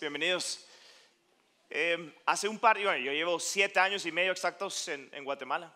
bienvenidos. Em, hace un par, bueno, yo llevo siete años y medio exactos en, Guatemala.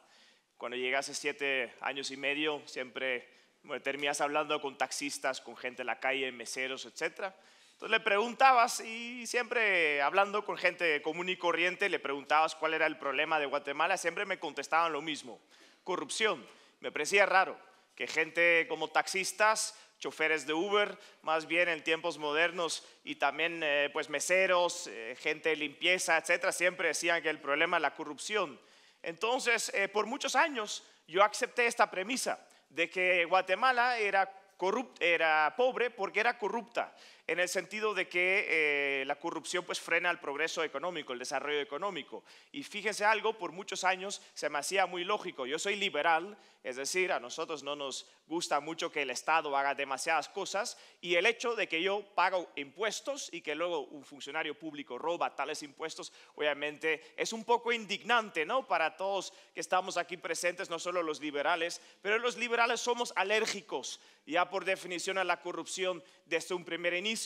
Cuando llegué hace siete años y medio, siempre bueno, terminas hablando con taxistas, con gente en la calle, meseros, etc. Entonces le preguntabas y siempre hablando con gente común y corriente, le preguntabas cuál era el problema de Guatemala, siempre me contestaban lo mismo, corrupción. Me parecía raro que gente como taxistas choferes de Uber, más bien en tiempos modernos, y también eh, pues meseros, eh, gente de limpieza, etcétera, siempre decían que el problema es la corrupción. Entonces, eh, por muchos años yo acepté esta premisa de que Guatemala era, corrupt, era pobre porque era corrupta en el sentido de que eh, la corrupción pues frena el progreso económico, el desarrollo económico. Y fíjense algo, por muchos años se me hacía muy lógico. Yo soy liberal, es decir, a nosotros no nos gusta mucho que el Estado haga demasiadas cosas y el hecho de que yo pago impuestos y que luego un funcionario público roba tales impuestos, obviamente es un poco indignante, ¿no? Para todos que estamos aquí presentes, no solo los liberales, pero los liberales somos alérgicos ya por definición a la corrupción desde un primer inicio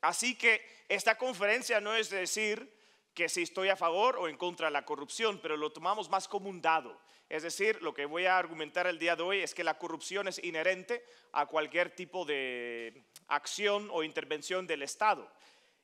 Así que esta conferencia no es decir que si estoy a favor o en contra de la corrupción, pero lo tomamos más como un dado. Es decir, lo que voy a argumentar el día de hoy es que la corrupción es inherente a cualquier tipo de acción o intervención del Estado.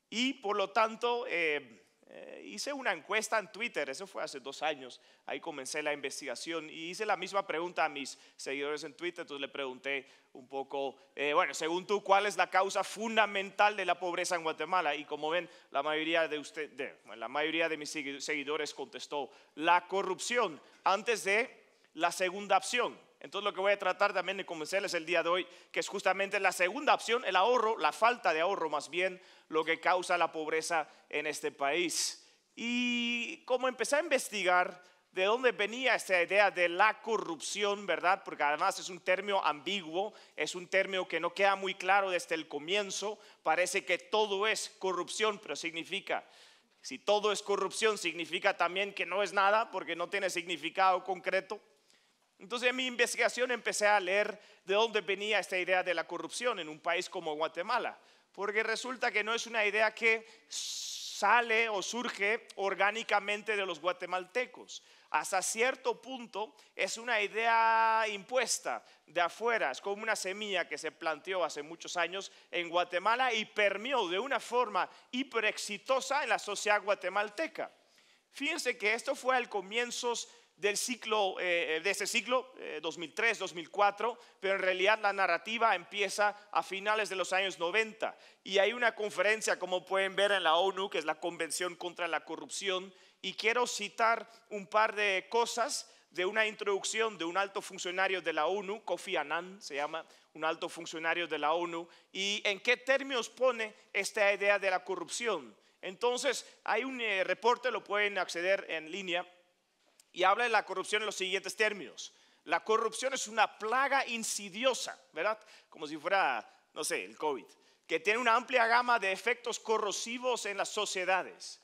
Y por lo tanto, eh, eh, hice una encuesta en Twitter, eso fue hace dos años, ahí comencé la investigación y hice la misma pregunta a mis seguidores en Twitter, entonces le pregunté un poco, eh, bueno, según tú, ¿cuál es la causa fundamental de la pobreza en Guatemala? Y como ven, la mayoría de, ustedes la mayoría de mis seguidores contestó, la corrupción, antes de la segunda opción, entonces lo que voy a tratar también de convencerles el día de hoy, que es justamente la segunda opción, el ahorro, la falta de ahorro más bien, lo que causa la pobreza en este país. Y como empecé a investigar de dónde venía esta idea de la corrupción, ¿verdad? Porque además es un término ambiguo, es un término que no queda muy claro desde el comienzo, parece que todo es corrupción, pero significa si todo es corrupción, significa también que no es nada porque no tiene significado concreto. Entonces en mi investigación empecé a leer de dónde venía esta idea de la corrupción en un país como Guatemala, porque resulta que no es una idea que sale o surge orgánicamente de los guatemaltecos. Hasta cierto punto es una idea impuesta de afuera, es como una semilla que se planteó hace muchos años en Guatemala y permeó de una forma hiper exitosa en la sociedad guatemalteca. Fíjense que esto fue al comienzos del ciclo, eh, eh, de ese ciclo, 2003-2004, eh, pero en realidad la narrativa empieza a finales de los años 90. Y hay una conferencia, como pueden ver en la ONU, que es la Convención contra la Corrupción, y quiero citar un par de cosas de una introducción de un alto funcionario de la ONU, Kofi Annan se llama, un alto funcionario de la ONU, y en qué términos pone esta idea de la corrupción. Entonces, hay un reporte, lo pueden acceder en línea, y habla de la corrupción en los siguientes términos. La corrupción es una plaga insidiosa, ¿verdad? Como si fuera, no sé, el COVID, que tiene una amplia gama de efectos corrosivos en las sociedades.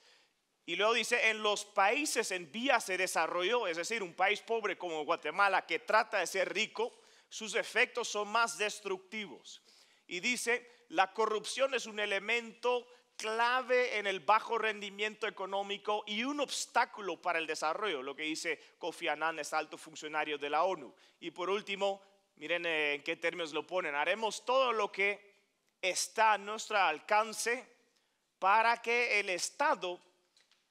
Y luego dice, en los países en vías de desarrollo, es decir, un país pobre como Guatemala que trata de ser rico, sus efectos son más destructivos. Y dice, la corrupción es un elemento clave en el bajo rendimiento económico y un obstáculo para el desarrollo, lo que dice Kofi Annan, es alto funcionario de la ONU. Y por último, miren eh, en qué términos lo ponen, haremos todo lo que está a nuestro alcance para que el Estado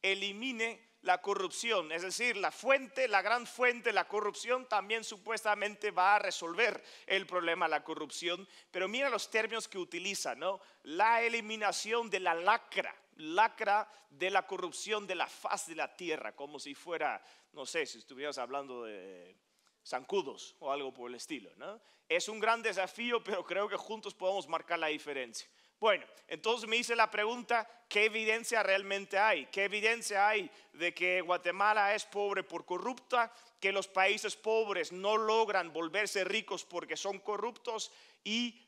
elimine la corrupción, es decir, la fuente, la gran fuente, la corrupción también supuestamente va a resolver el problema la corrupción, pero mira los términos que utiliza, ¿no? La eliminación de la lacra, lacra de la corrupción de la faz de la tierra, como si fuera, no sé, si estuvieras hablando de zancudos o algo por el estilo, ¿no? Es un gran desafío, pero creo que juntos podemos marcar la diferencia. Bueno, entonces me hice la pregunta, ¿qué evidencia realmente hay? ¿Qué evidencia hay de que Guatemala es pobre por corrupta, que los países pobres no logran volverse ricos porque son corruptos y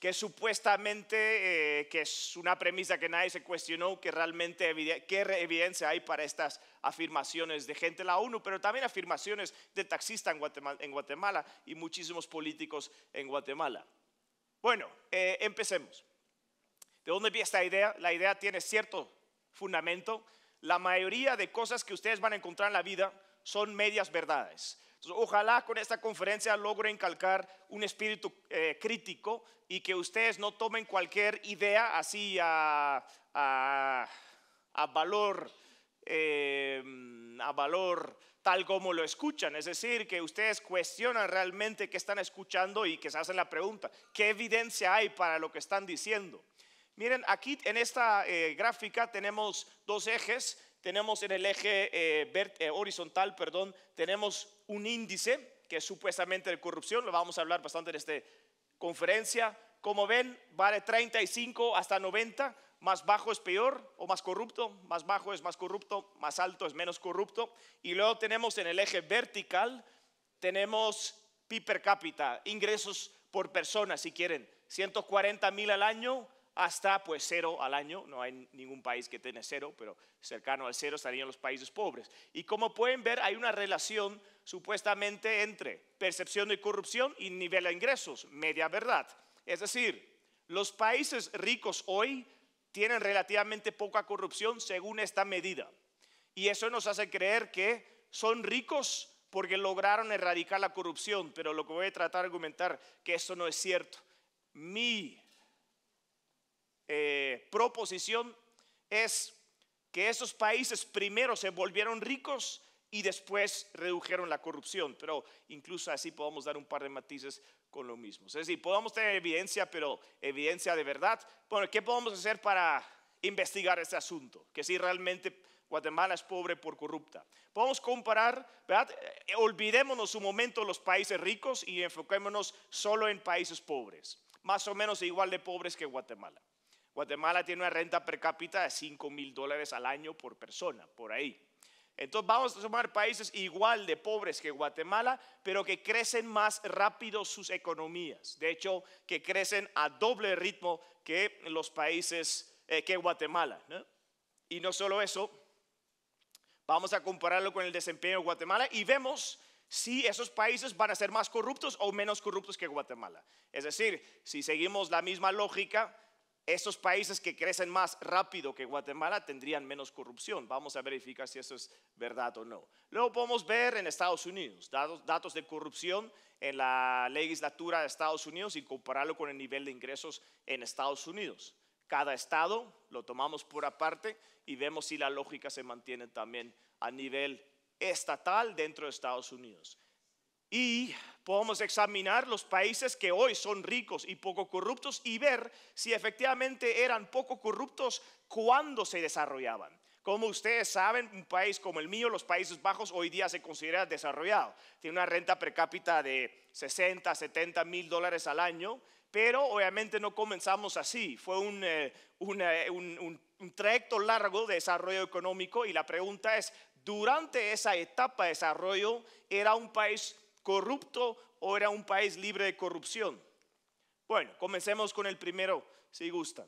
que supuestamente, eh, que es una premisa que nadie se cuestionó, que realmente qué evidencia hay para estas afirmaciones de gente de la ONU, pero también afirmaciones de taxistas en Guatemala, y muchísimos políticos en Guatemala. Bueno, eh, empecemos. ¿De dónde viene esta idea? La idea tiene cierto fundamento. La mayoría de cosas que ustedes van a encontrar en la vida son medias verdades. ojalá con esta conferencia logre calcar un espíritu eh, crítico y que ustedes no tomen cualquier idea así a, valor, eh, a valor tal como lo escuchan. Es decir, que ustedes cuestionan realmente qué están escuchando y que se hacen la pregunta, ¿qué evidencia hay para lo que están diciendo? Miren, aquí en esta eh, gráfica tenemos dos ejes. Tenemos en el eje eh, eh, horizontal, perdón, tenemos un índice que es supuestamente de corrupción. Lo vamos a hablar bastante en esta conferencia. Como ven, va de 35 hasta 90. Más bajo es peor o más corrupto. Más bajo es más corrupto. Más alto es menos corrupto. Y luego tenemos en el eje vertical, tenemos PIB per cápita, ingresos por persona, si quieren. 140 mil al año hasta pues cero al año, no hay ningún país que tenga cero, pero cercano al cero estarían los países pobres. Y como pueden ver, hay una relación supuestamente entre percepción de corrupción y nivel de ingresos, media verdad. Es decir, los países ricos hoy tienen relativamente poca corrupción según esta medida. Y eso nos hace creer que son ricos porque lograron erradicar la corrupción, pero lo que voy a tratar de argumentar que eso no es cierto. Mi eh, proposición es que esos países primero se volvieron ricos y después redujeron la corrupción, pero incluso así podemos dar un par de matices con lo mismo. Es decir, podemos tener evidencia, pero evidencia de verdad. Bueno, ¿qué podemos hacer para investigar este asunto? Que si realmente Guatemala es pobre por corrupta. Podemos comparar, ¿verdad? Eh, olvidémonos un momento los países ricos y enfoquémonos solo en países pobres, más o menos igual de pobres que Guatemala. Guatemala tiene una renta per cápita de 5 mil dólares al año por persona, por ahí. Entonces vamos a sumar países igual de pobres que Guatemala, pero que crecen más rápido sus economías. De hecho, que crecen a doble ritmo que los países eh, que Guatemala. Y no solo eso, vamos a compararlo con el desempeño de Guatemala y vemos si esos países van a ser más corruptos o menos corruptos que Guatemala. Es decir, si seguimos la misma lógica, estos países que crecen más rápido que Guatemala tendrían menos corrupción. Vamos a verificar si eso es verdad o no. Luego podemos ver en Estados Unidos datos de corrupción en la legislatura de Estados Unidos y compararlo con el nivel de ingresos en Estados Unidos. Cada estado lo tomamos por aparte y vemos si la lógica se mantiene también a nivel estatal dentro de Estados Unidos y podemos examinar los países que hoy son ricos y poco corruptos y ver si efectivamente eran poco corruptos cuando se desarrollaban. Como ustedes saben, un país como el mío, los Países Bajos, hoy día se considera desarrollado. Tiene una renta per cápita de 60, 70 mil dólares al año, pero obviamente no comenzamos así. Fue un, eh, eh, un, un, un trayecto largo de desarrollo económico y la pregunta es, durante esa etapa de desarrollo, ¿era un país corrupto o era un país libre de corrupción? Bueno, comencemos con el primero, si gustan.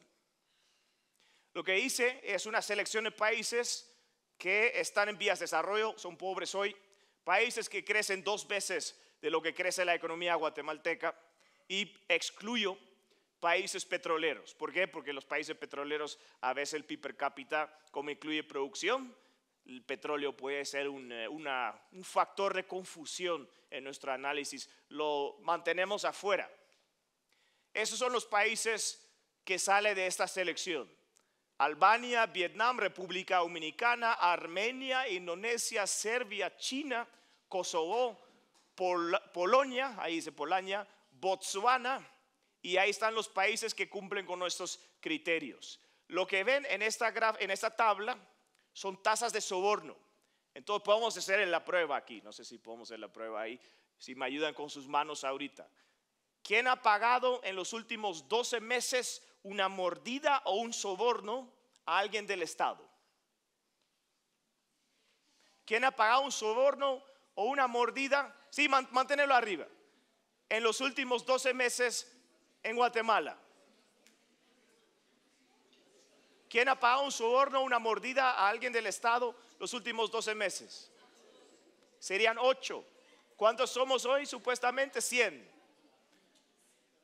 Lo que hice es una selección de países que están en vías de desarrollo, son pobres hoy, países que crecen dos veces de lo que crece la economía guatemalteca y excluyo países petroleros. ¿Por qué? Porque los países petroleros a veces el PIB per cápita, como incluye producción, el petróleo puede ser eh, un, factor de confusión en nuestro análisis. Lo mantenemos afuera. Esos son los países que salen de esta selección. Albania, Vietnam, República Dominicana, Armenia, Indonesia, Serbia, China, Kosovo, Polonia, ahí dice Polonia, Botswana, y ahí están los países que cumplen con nuestros criterios. Lo que ven en en esta tabla son tasas de soborno. Entonces podemos hacer la prueba aquí, no sé si podemos hacer la prueba ahí, si me ayudan con sus manos ahorita. ¿Quién ha pagado en los últimos 12 meses una mordida o un soborno a alguien del Estado? ¿Quién ha pagado un soborno o una mordida? Sí, mantenerlo arriba. En los últimos 12 meses en Guatemala. ¿Quién ha pagado un soborno, una mordida a alguien del Estado los últimos 12 meses? Serían 8. ¿Cuántos somos hoy? Supuestamente 100.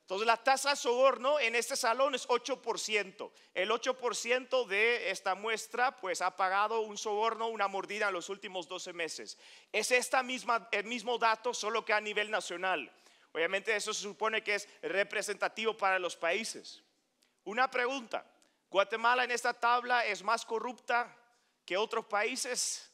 Entonces la tasa de soborno en este salón es 8%. El 8% de esta muestra pues ha pagado un soborno, una mordida en los últimos 12 meses. Es esta misma, el mismo dato solo que a nivel nacional. Obviamente eso se supone que es representativo para los países. Una pregunta, Guatemala en esta tabla es más corrupta que otros países.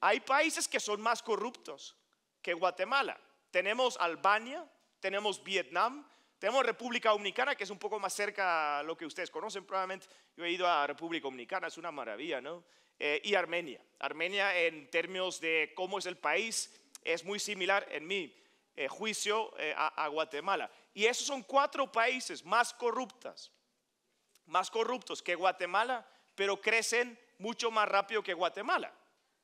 Hay países que son más corruptos que Guatemala. Tenemos Albania, tenemos Vietnam, tenemos República Dominicana, que es un poco más cerca a lo que ustedes conocen probablemente. Yo he ido a República Dominicana, es una maravilla, ¿no? Eh, y Armenia. Armenia en términos de cómo es el país es muy similar en mi eh, juicio eh, a, a Guatemala. Y esos son cuatro países más corruptos más corruptos que Guatemala, pero crecen mucho más rápido que Guatemala.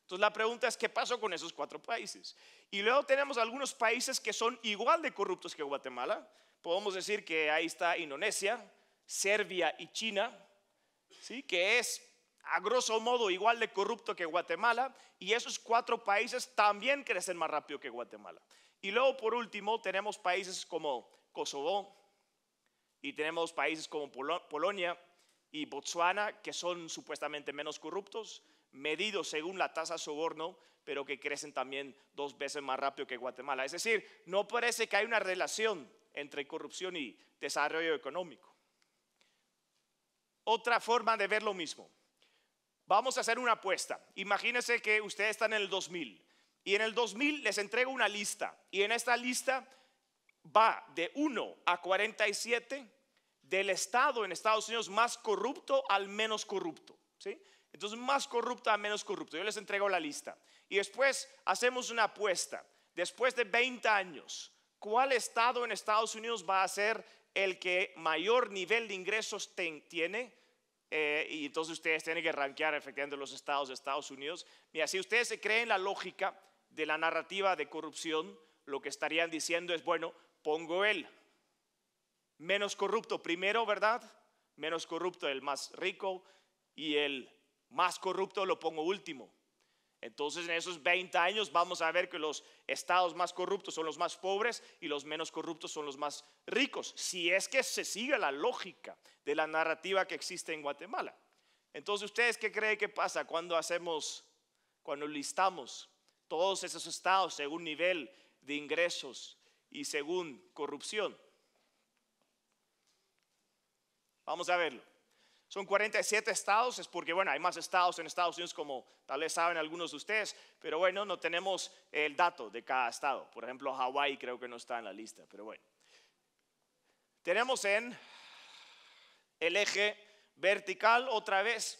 Entonces la pregunta es, ¿qué pasó con esos cuatro países? Y luego tenemos algunos países que son igual de corruptos que Guatemala. Podemos decir que ahí está Indonesia, Serbia y China, ¿sí? que es a grosso modo igual de corrupto que Guatemala, y esos cuatro países también crecen más rápido que Guatemala. Y luego por último tenemos países como Kosovo, y tenemos países como Polonia y Botswana que son supuestamente menos corruptos, medidos según la tasa de soborno, pero que crecen también dos veces más rápido que Guatemala. Es decir, no parece que hay una relación entre corrupción y desarrollo económico. Otra forma de ver lo mismo. Vamos a hacer una apuesta. Imagínense que ustedes están en el 2000 y en el 2000 les entrego una lista y en esta lista va de 1 a 47 del Estado en Estados Unidos más corrupto al menos corrupto. ¿sí? Entonces, más corrupto a menos corrupto. Yo les entrego la lista. Y después hacemos una apuesta. Después de 20 años, ¿cuál Estado en Estados Unidos va a ser el que mayor nivel de ingresos tiene? Eh, y entonces ustedes tienen que rankear efectivamente los estados de Estados Unidos. Mira, si ustedes se creen la lógica de la narrativa de corrupción, lo que estarían diciendo es, bueno, pongo él. Menos corrupto primero, ¿verdad? Menos corrupto el más rico y el más corrupto lo pongo último. Entonces en esos 20 años vamos a ver que los estados más corruptos son los más pobres y los menos corruptos son los más ricos, si es que se sigue la lógica de la narrativa que existe en Guatemala. Entonces, ¿ustedes qué creen que pasa cuando hacemos, cuando listamos todos esos estados según nivel de ingresos y según corrupción. Vamos a verlo. Son 47 estados, es porque, bueno, hay más estados en Estados Unidos como tal vez saben algunos de ustedes, pero bueno, no tenemos el dato de cada estado. Por ejemplo, Hawái creo que no está en la lista, pero bueno. Tenemos en el eje vertical otra vez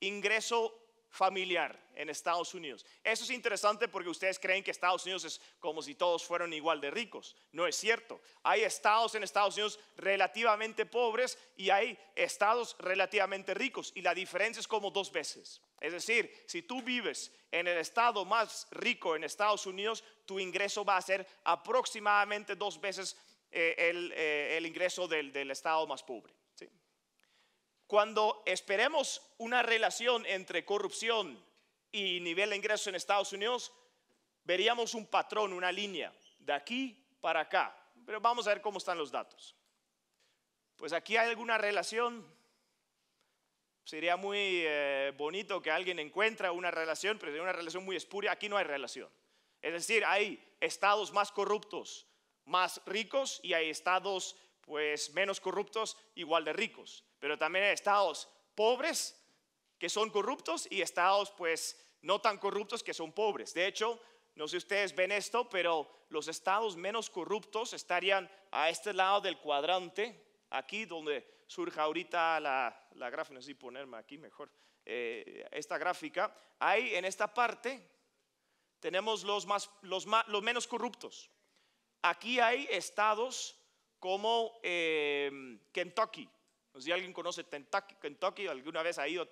ingreso familiar en Estados Unidos. Eso es interesante porque ustedes creen que Estados Unidos es como si todos fueran igual de ricos. No es cierto. Hay estados en Estados Unidos relativamente pobres y hay estados relativamente ricos y la diferencia es como dos veces. Es decir, si tú vives en el estado más rico en Estados Unidos, tu ingreso va a ser aproximadamente dos veces eh, eh, el, ingreso del estado más pobre. Cuando esperemos una relación entre corrupción y nivel de ingreso en Estados Unidos, veríamos un patrón, una línea, de aquí para acá. Pero vamos a ver cómo están los datos. Pues aquí hay alguna relación. Sería muy eh, bonito que alguien encuentre una relación, pero sería una relación muy espuria. Aquí no hay relación. Es decir, hay estados más corruptos, más ricos, y hay estados pues menos corruptos, igual de ricos pero también hay estados pobres que son corruptos y estados pues no tan corruptos que son pobres. De hecho, no sé si ustedes ven esto, pero los estados menos corruptos estarían a este lado del cuadrante, aquí donde surja ahorita la, gráfica, no sé si ponerme aquí mejor, eh, esta gráfica, ahí en esta parte tenemos los, más, los, los menos corruptos. Aquí hay estados como eh, Kentucky, si alguien conoce Kentucky, Kentucky alguna vez ha ido a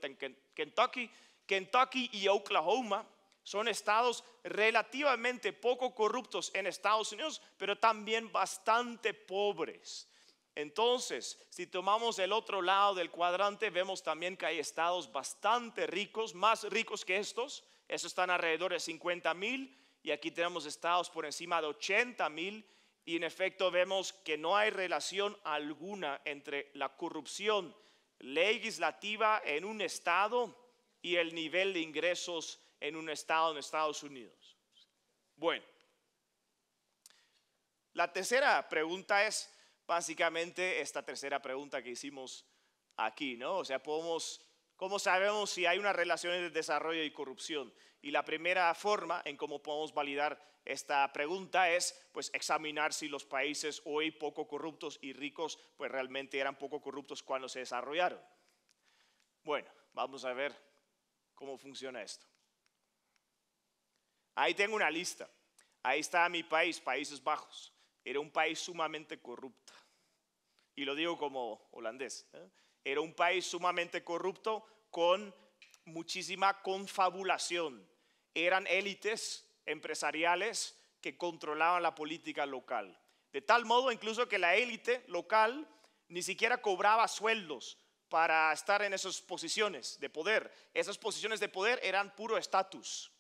Kentucky. Kentucky y Oklahoma son estados relativamente poco corruptos en Estados Unidos, pero también bastante pobres. Entonces, si tomamos el otro lado del cuadrante, vemos también que hay estados bastante ricos, más ricos que estos. Esos están alrededor de 50 mil y aquí tenemos estados por encima de 80 mil y en efecto vemos que no hay relación alguna entre la corrupción legislativa en un estado y el nivel de ingresos en un estado en Estados Unidos. Bueno, la tercera pregunta es básicamente esta tercera pregunta que hicimos aquí, ¿no? O sea, ¿cómo sabemos si hay una relación entre desarrollo y corrupción? Y la primera forma en cómo podemos validar esta pregunta es pues examinar si los países hoy poco corruptos y ricos pues realmente eran poco corruptos cuando se desarrollaron. Bueno, vamos a ver cómo funciona esto. Ahí tengo una lista. Ahí está mi país, Países Bajos. Era un país sumamente corrupto. Y lo digo como holandés. ¿eh? Era un país sumamente corrupto con muchísima confabulación eran élites empresariales que controlaban la política local. De tal modo incluso que la élite local ni siquiera cobraba sueldos para estar en esas posiciones de poder. Esas posiciones de poder eran puro estatus.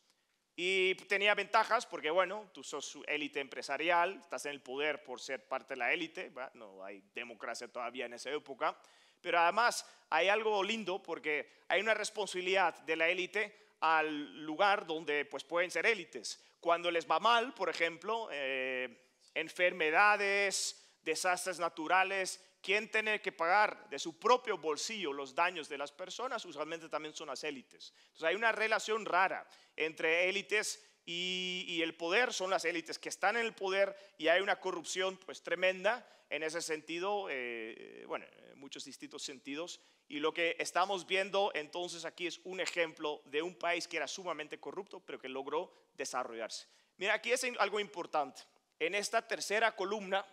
Y tenía ventajas porque, bueno, tú sos élite empresarial, estás en el poder por ser parte de la élite, no hay democracia todavía en esa época, pero además hay algo lindo porque hay una responsabilidad de la élite al lugar donde pues, pueden ser élites. Cuando les va mal, por ejemplo, eh, enfermedades, desastres naturales, quién tiene que pagar de su propio bolsillo los daños de las personas, usualmente también son las élites. Entonces hay una relación rara entre élites y, el poder son las élites que están en el poder y hay una corrupción pues tremenda en ese sentido, eh, bueno, en muchos distintos sentidos. Y lo que estamos viendo entonces aquí es un ejemplo de un país que era sumamente corrupto, pero que logró desarrollarse. Mira, aquí es algo importante. En esta tercera columna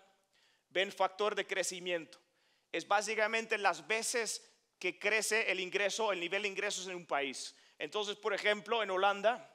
ven factor de crecimiento. Es básicamente las veces que crece el ingreso, el nivel de ingresos en un país. Entonces, por ejemplo, en Holanda,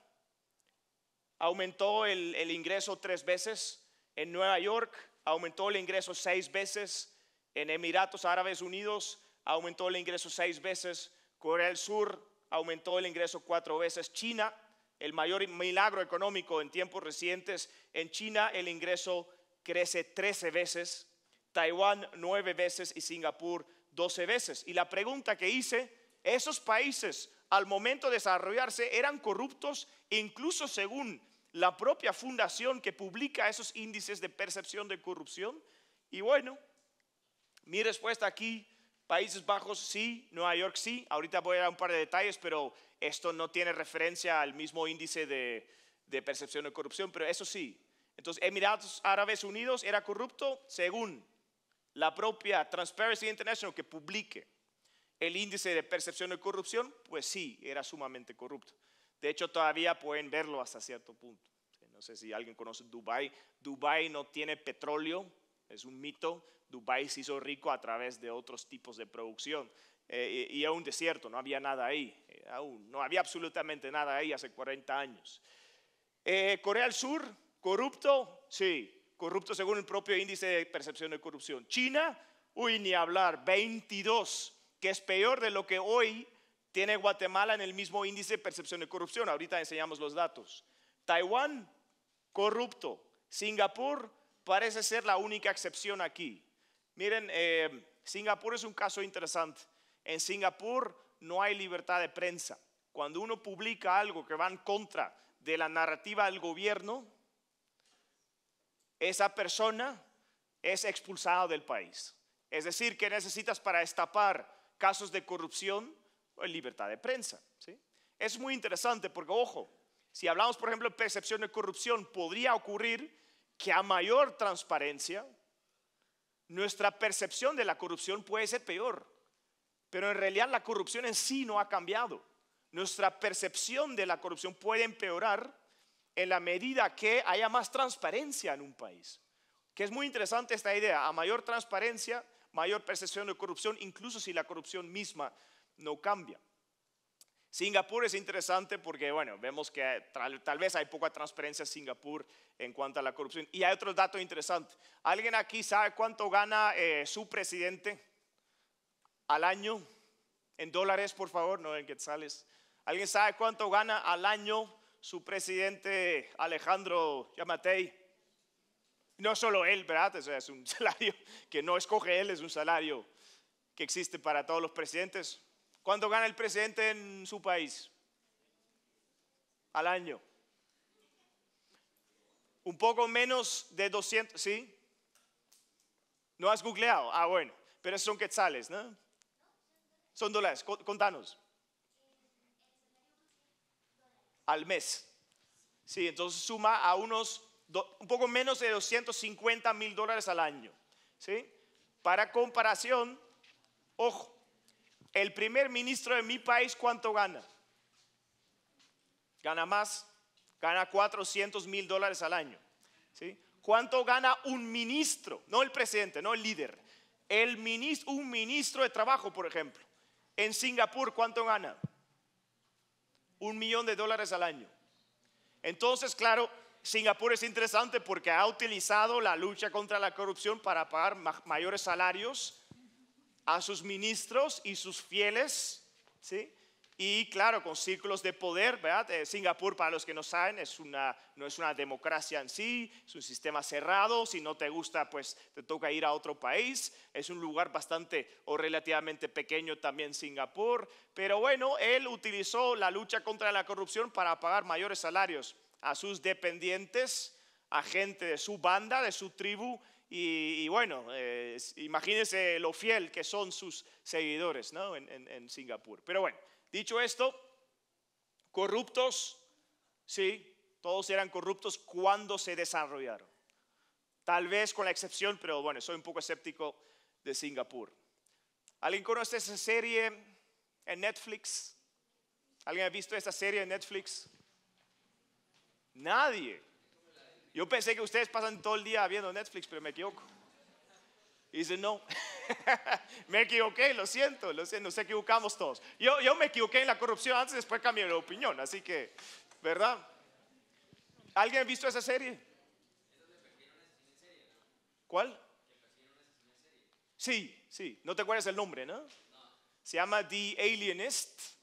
aumentó el, ingreso tres veces en Nueva York, aumentó el ingreso seis veces en Emiratos Árabes Unidos, aumentó el ingreso seis veces, Corea del Sur aumentó el ingreso cuatro veces, China, el mayor milagro económico en tiempos recientes, en China el ingreso crece 13 veces, Taiwán nueve veces y Singapur 12 veces. Y la pregunta que hice, esos países al momento de desarrollarse eran corruptos incluso según la propia fundación que publica esos índices de percepción de corrupción. Y bueno, mi respuesta aquí, Países Bajos sí, Nueva York sí, ahorita voy a dar un par de detalles, pero esto no tiene referencia al mismo índice de, percepción de corrupción, pero eso sí. Entonces, Emiratos Árabes Unidos era corrupto según la propia Transparency International que publique el índice de percepción de corrupción, pues sí, era sumamente corrupto. De hecho, todavía pueden verlo hasta cierto punto. Eh, no sé si alguien conoce Dubai. Dubai no tiene petróleo, es un mito. Dubai se hizo rico a través de otros tipos de producción. Eh, y era un desierto, no había nada ahí, eh, aún, no había absolutamente nada ahí hace 40 años. Corea del Sur, corrupto, sí, corrupto según el propio índice de percepción de corrupción. China, uy, ni hablar, 22, que es peor de lo que hoy tiene Guatemala en el mismo índice de percepción de corrupción. Ahorita enseñamos los datos. Taiwán, corrupto. Singapur parece ser la única excepción aquí. Miren, eh, Singapur es un caso interesante. En Singapur no hay libertad de prensa. Cuando uno publica algo que va en contra de la narrativa del gobierno, esa persona es expulsada del país. Es decir, que necesitas para destapar casos de corrupción libertad de prensa. ¿sí? Es muy interesante porque, ojo, si hablamos, por ejemplo, de percepción de corrupción, podría ocurrir que a mayor transparencia, nuestra percepción de la corrupción puede ser peor. Pero en realidad la corrupción en sí no ha cambiado. Nuestra percepción de la corrupción puede empeorar en la medida que haya más transparencia en un país. Que es muy interesante esta idea. A mayor transparencia, mayor percepción de corrupción, incluso si la corrupción misma no cambia. Singapur es interesante porque, bueno, vemos que tal, vez hay poca transparencia en Singapur en cuanto a la corrupción. Y hay otro dato interesante. ¿Alguien aquí sabe cuánto gana eh, su presidente al año? En dólares, por favor, no en quetzales. ¿Alguien sabe cuánto gana al año su presidente Alejandro Yamatei? No solo él, ¿verdad? es un salario que no escoge él, es un salario que existe para todos los presidentes. ¿Cuánto gana el presidente en su país? Al año. Un poco menos de 200, ¿sí? ¿No has googleado? Ah, bueno, pero son quetzales, ¿no? Son dólares, contanos. Al mes. Sí, entonces suma a unos, un poco menos de 250 mil dólares al año. ¿Sí? Para comparación, ojo, el primer ministro de mi país, ¿cuánto gana? Gana más, gana 400 mil dólares al año. ¿sí? ¿Cuánto gana un ministro? No el presidente, no el líder. El un ministro de trabajo, por ejemplo. En Singapur, ¿cuánto gana? Un millón de dólares al año. Entonces, claro, Singapur es interesante porque ha utilizado la lucha contra la corrupción para pagar mayores salarios a sus ministros y sus fieles, ¿sí? Y claro, con círculos de poder, ¿verdad? Eh, Singapur, para los que no saben, es una, no es una democracia en sí, es un sistema cerrado, si no te gusta, pues te toca ir a otro país, es un lugar bastante o relativamente pequeño también Singapur, pero bueno, él utilizó la lucha contra la corrupción para pagar mayores salarios a sus dependientes, a gente de su banda, de su tribu, y, bueno, imagínense lo fiel que son sus seguidores ¿no? en, en Singapur. Pero bueno, dicho esto, corruptos, sí, todos eran corruptos cuando se desarrollaron. Tal vez con la excepción, pero bueno, soy un poco escéptico de Singapur. ¿Alguien conoce esa serie en Netflix? ¿Alguien ha visto esa serie en Netflix? Nadie. Yo pensé que ustedes pasan todo el día viendo Netflix, pero me equivoco. Y dice, no, me equivoqué, lo siento, lo siento, nos equivocamos todos. Yo, me equivoqué en la corrupción antes, después cambié de opinión, así que, ¿verdad? ¿Alguien ha visto esa serie? ¿Cuál? Sí, sí, no te acuerdas el nombre, ¿no? Se llama The Alienist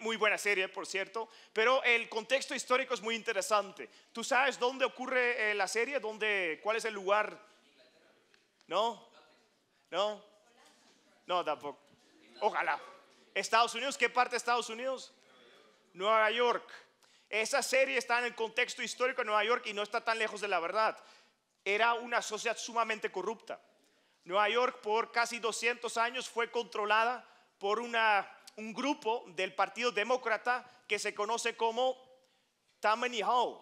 muy buena serie, por cierto, pero el contexto histórico es muy interesante. ¿Tú sabes dónde ocurre eh, la serie? ¿Dónde, ¿Cuál es el lugar? ¿No? ¿No? No, tampoco. Ojalá. ¿Estados Unidos? ¿Qué parte de Estados Unidos? Nueva York. Esa serie está en el contexto histórico de Nueva York y no está tan lejos de la verdad. Era una sociedad sumamente corrupta. Nueva York por casi 200 años fue controlada por una un grupo del Partido Demócrata que se conoce como Tammany Hall.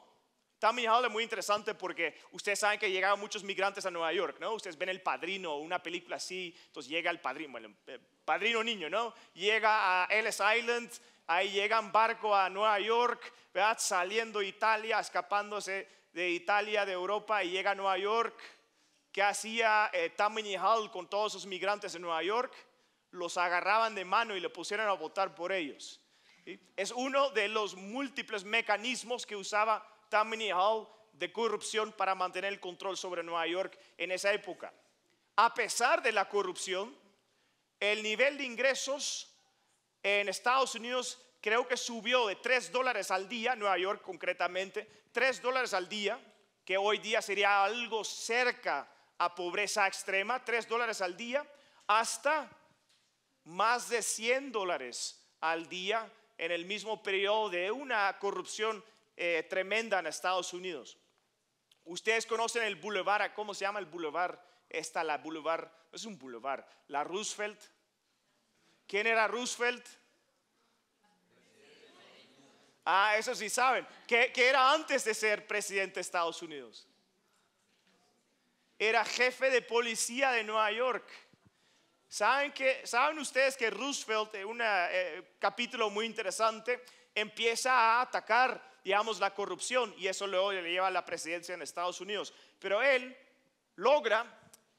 Tammany Hall es muy interesante porque ustedes saben que llegaban muchos migrantes a Nueva York, ¿no? Ustedes ven El Padrino, una película así, entonces llega el Padrino, eh, Padrino niño, ¿no? Llega a Ellis Island, ahí llegan barco a Nueva York, ¿verdad? Saliendo Italia, escapándose de Italia, de Europa y llega a Nueva York. ¿Qué hacía eh, Tammany Hall con todos esos migrantes de Nueva York? los agarraban de mano y le pusieron a votar por ellos. Es uno de los múltiples mecanismos que usaba Tammany Hall de corrupción para mantener el control sobre Nueva York en esa época. A pesar de la corrupción, el nivel de ingresos en Estados Unidos creo que subió de 3 dólares al día, Nueva York concretamente, 3 dólares al día, que hoy día sería algo cerca a pobreza extrema, 3 dólares al día, hasta más de 100 dólares al día en el mismo periodo de una corrupción eh, tremenda en Estados Unidos. Ustedes conocen el boulevard, ¿cómo se llama el boulevard? Esta la boulevard, no es un boulevard, la Roosevelt. ¿Quién era Roosevelt? Ah, eso sí saben. que era antes de ser presidente de Estados Unidos? Era jefe de policía de Nueva York ¿Saben, que, ¿Saben ustedes que Roosevelt, en un eh, capítulo muy interesante, empieza a atacar, digamos, la corrupción y eso luego le lleva a la presidencia en Estados Unidos? Pero él logra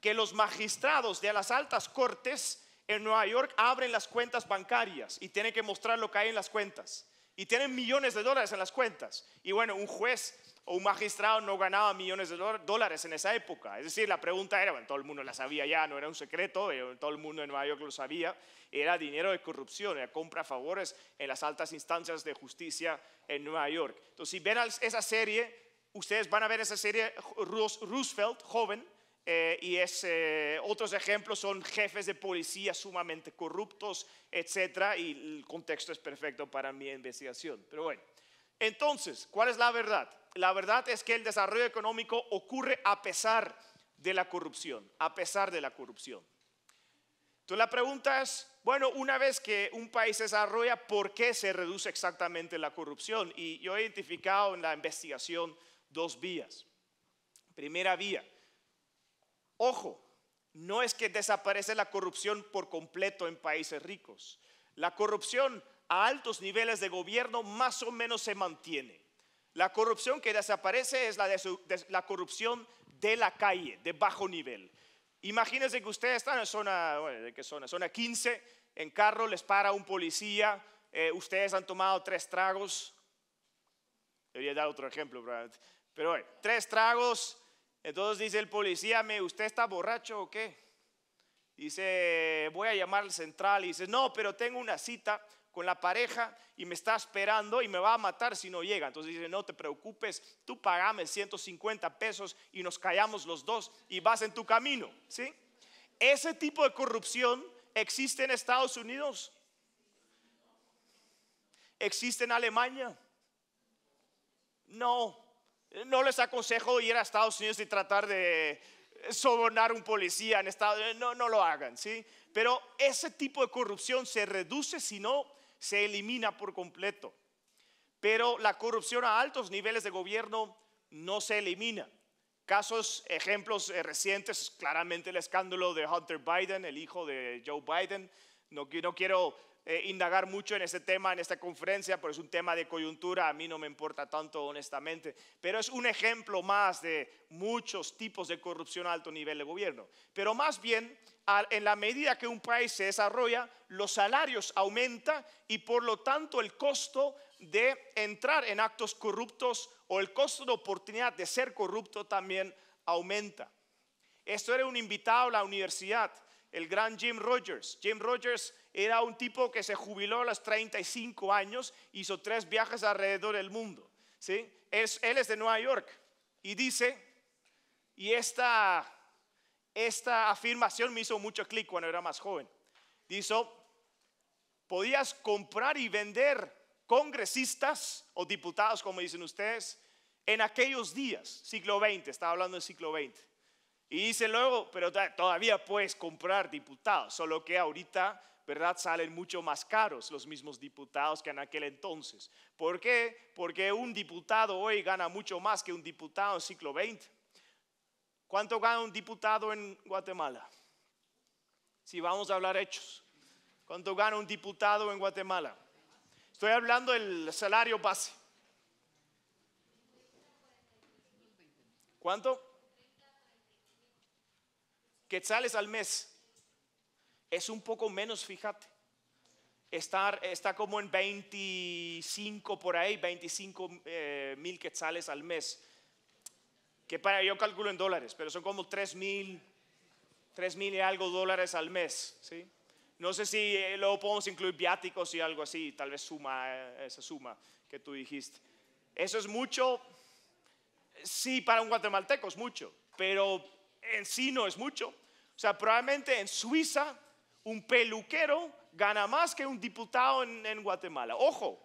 que los magistrados de las altas cortes en Nueva York abren las cuentas bancarias y tienen que mostrar lo que hay en las cuentas. Y tienen millones de dólares en las cuentas. Y bueno, un juez o un magistrado no ganaba millones de dólares en esa época. Es decir, la pregunta era, bueno, todo el mundo la sabía ya, no era un secreto, eh, todo el mundo en Nueva York lo sabía, era dinero de corrupción, era compra favores en las altas instancias de justicia en Nueva York. Entonces, si ven esa serie, ustedes van a ver esa serie Roosevelt, joven, eh, y eh, otros ejemplos son jefes de policía sumamente corruptos, etc. Y el contexto es perfecto para mi investigación. Pero bueno, entonces, ¿cuál es la verdad? la verdad es que el desarrollo económico ocurre a pesar de la corrupción, a pesar de la corrupción. Entonces la pregunta es, bueno, una vez que un país se desarrolla, ¿por qué se reduce exactamente la corrupción? Y yo he identificado en la investigación dos vías. Primera vía, ojo, no es que desaparece la corrupción por completo en países ricos. La corrupción a altos niveles de gobierno más o menos se mantiene. La corrupción que desaparece es la, corrupción de la calle, de bajo nivel. Imagínense que ustedes están en zona, ¿de zona? 15, en carro les para un policía, eh, ustedes han tomado tres tragos. Debería dar otro ejemplo, Pero tres tragos, entonces dice el policía, ¿me, ¿usted está borracho o qué? Dice, voy a llamar al central y dice, no, pero tengo una cita con la pareja y me está esperando y me va a matar si no llega. Entonces dice, no te preocupes, tú pagame 150 pesos y nos callamos los dos y vas en tu camino. ¿Sí? Ese tipo de corrupción existe en Estados Unidos, existe en Alemania. No, no les aconsejo ir a Estados Unidos y tratar de sobornar un policía en Estados Unidos. No, no lo hagan, ¿sí? Pero ese tipo de corrupción se reduce si no se elimina por completo. Pero la corrupción a altos niveles de gobierno no se elimina. Casos, ejemplos eh, recientes, claramente el escándalo de Hunter Biden, el hijo de Joe Biden. No, no quiero eh, indagar mucho en este tema, en esta conferencia, porque es un tema de coyuntura, a mí no me importa tanto honestamente, pero es un ejemplo más de muchos tipos de corrupción a alto nivel de gobierno. Pero más bien, en la medida que un país se desarrolla, los salarios aumentan y por lo tanto el costo de entrar en actos corruptos o el costo de oportunidad de ser corrupto también aumenta. Esto era un invitado a la universidad, el gran Jim Rogers. Jim Rogers era un tipo que se jubiló a los 35 años, hizo tres viajes alrededor del mundo. ¿sí? Es, él es de Nueva York y dice, y esta, esta afirmación me hizo mucho clic cuando era más joven. Dice, podías comprar y vender congresistas o diputados, como dicen ustedes, en aquellos días, siglo XX, estaba hablando del siglo XX. Y dice luego, pero todavía puedes comprar diputados, solo que ahorita ¿verdad? Salen mucho más caros los mismos diputados que en aquel entonces. ¿Por qué? Porque un diputado hoy gana mucho más que un diputado en siglo XX. ¿Cuánto gana un diputado en Guatemala? Si vamos a hablar hechos. ¿Cuánto gana un diputado en Guatemala? Estoy hablando del salario base. ¿Cuánto? sales al mes es un poco menos, fíjate. está como en 25 por ahí, 25 eh, mil quetzales al mes. Que para yo calculo en dólares, pero son como 3 mil, 3 mil y algo dólares al mes. ¿sí? No sé si eh, luego podemos incluir viáticos y algo así, tal vez suma eh, esa suma que tú dijiste. Eso es mucho, sí, para un guatemalteco es mucho, pero en sí no es mucho. O sea, probablemente en Suiza un peluquero gana más que un diputado en, Guatemala. Ojo,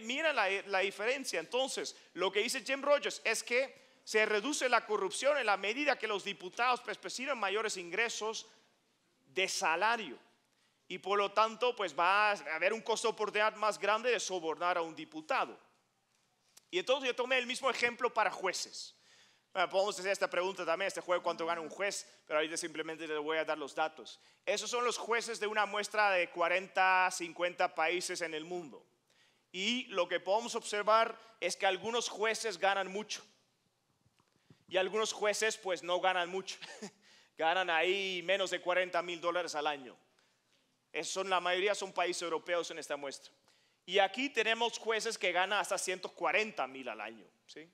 mira la, diferencia. Entonces, lo que dice Jim Rogers es que se reduce la corrupción en la medida que los diputados pues, mayores ingresos de salario. Y por lo tanto, pues va a haber un costo por oportunidad más grande de sobornar a un diputado. Y entonces yo tomé el mismo ejemplo para jueces podemos hacer esta pregunta también, este juego, ¿cuánto gana un juez? Pero ahorita simplemente les voy a dar los datos. Esos son los jueces de una muestra de 40, 50 países en el mundo. Y lo que podemos observar es que algunos jueces ganan mucho. Y algunos jueces pues no ganan mucho. ganan ahí menos de 40 mil dólares al año. son, la mayoría son países europeos en esta muestra. Y aquí tenemos jueces que ganan hasta 140 mil al año. ¿sí?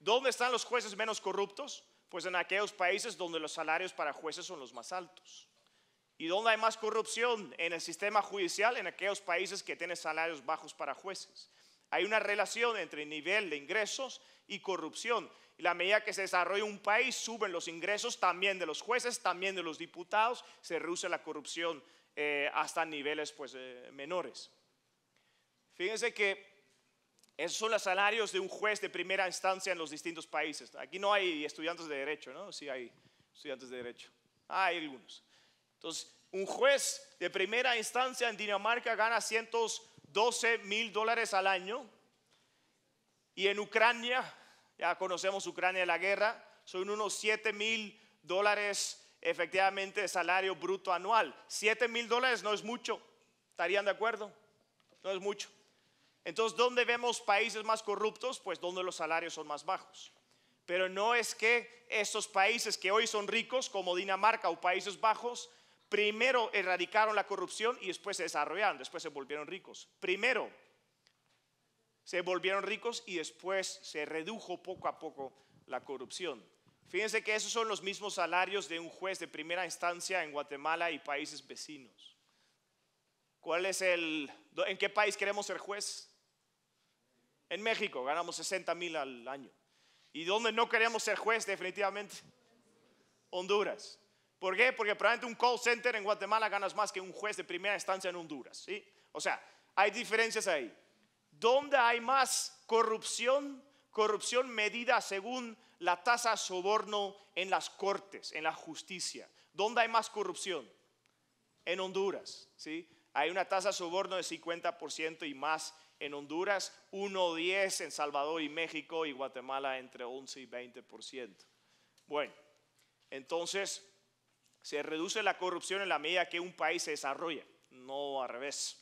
¿Dónde están los jueces menos corruptos? Pues en aquellos países donde los salarios para jueces son los más altos. ¿Y dónde hay más corrupción? En el sistema judicial, en aquellos países que tienen salarios bajos para jueces. Hay una relación entre nivel de ingresos y corrupción. Y la medida que se desarrolla un país, suben los ingresos también de los jueces, también de los diputados, se reduce la corrupción eh, hasta niveles pues, eh, menores. Fíjense que esos son los salarios de un juez de primera instancia en los distintos países. Aquí no hay estudiantes de derecho, ¿no? Sí hay estudiantes de derecho. Ah, hay algunos. Entonces, un juez de primera instancia en Dinamarca gana 112 mil dólares al año. Y en Ucrania, ya conocemos Ucrania la guerra, son unos 7 mil dólares efectivamente de salario bruto anual. 7 mil dólares no es mucho, ¿estarían de acuerdo? No es mucho. Entonces, ¿dónde vemos países más corruptos? Pues donde los salarios son más bajos. Pero no es que estos países que hoy son ricos, como Dinamarca o Países Bajos, primero erradicaron la corrupción y después se desarrollaron, después se volvieron ricos. Primero se volvieron ricos y después se redujo poco a poco la corrupción. Fíjense que esos son los mismos salarios de un juez de primera instancia en Guatemala y países vecinos. ¿Cuál es el en qué país queremos ser juez? En México ganamos 60 mil al año. ¿Y dónde no queremos ser juez definitivamente? Honduras. ¿Por qué? Porque probablemente un call center en Guatemala ganas más que un juez de primera instancia en Honduras. ¿sí? O sea, hay diferencias ahí. ¿Dónde hay más corrupción? Corrupción medida según la tasa soborno en las cortes, en la justicia. ¿Dónde hay más corrupción? En Honduras. ¿sí? Hay una tasa soborno de 50% y más en Honduras 1,10, en Salvador y México y Guatemala entre 11 y 20%. Bueno, entonces se reduce la corrupción en la medida que un país se desarrolla, no al revés.